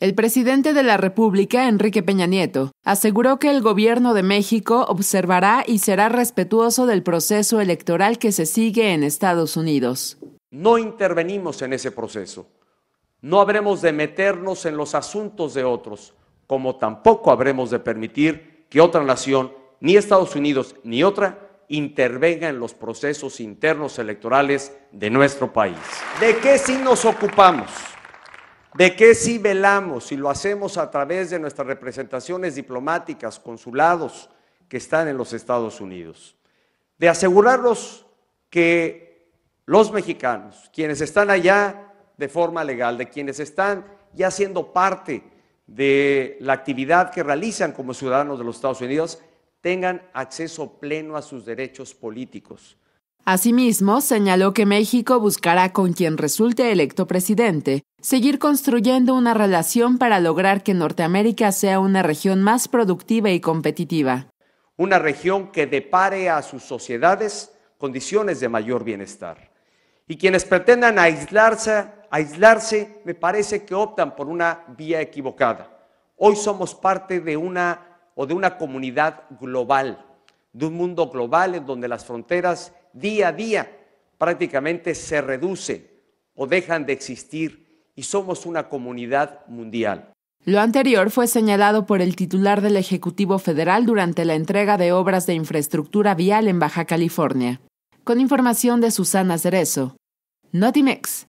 El presidente de la República, Enrique Peña Nieto, aseguró que el gobierno de México observará y será respetuoso del proceso electoral que se sigue en Estados Unidos. No intervenimos en ese proceso. No habremos de meternos en los asuntos de otros, como tampoco habremos de permitir que otra nación, ni Estados Unidos ni otra, intervenga en los procesos internos electorales de nuestro país. ¿De qué sí nos ocupamos? ¿De qué sí velamos y lo hacemos a través de nuestras representaciones diplomáticas, consulados que están en los Estados Unidos? De asegurarnos que los mexicanos, quienes están allá de forma legal, de quienes están ya siendo parte de la actividad que realizan como ciudadanos de los Estados Unidos, tengan acceso pleno a sus derechos políticos Asimismo, señaló que México buscará con quien resulte electo presidente seguir construyendo una relación para lograr que Norteamérica sea una región más productiva y competitiva. Una región que depare a sus sociedades condiciones de mayor bienestar. Y quienes pretendan aislarse, aislarse me parece que optan por una vía equivocada. Hoy somos parte de una o de una comunidad global, de un mundo global en donde las fronteras día a día prácticamente se reduce o dejan de existir y somos una comunidad mundial. Lo anterior fue señalado por el titular del Ejecutivo Federal durante la entrega de obras de infraestructura vial en Baja California. Con información de Susana Cerezo, Notimex,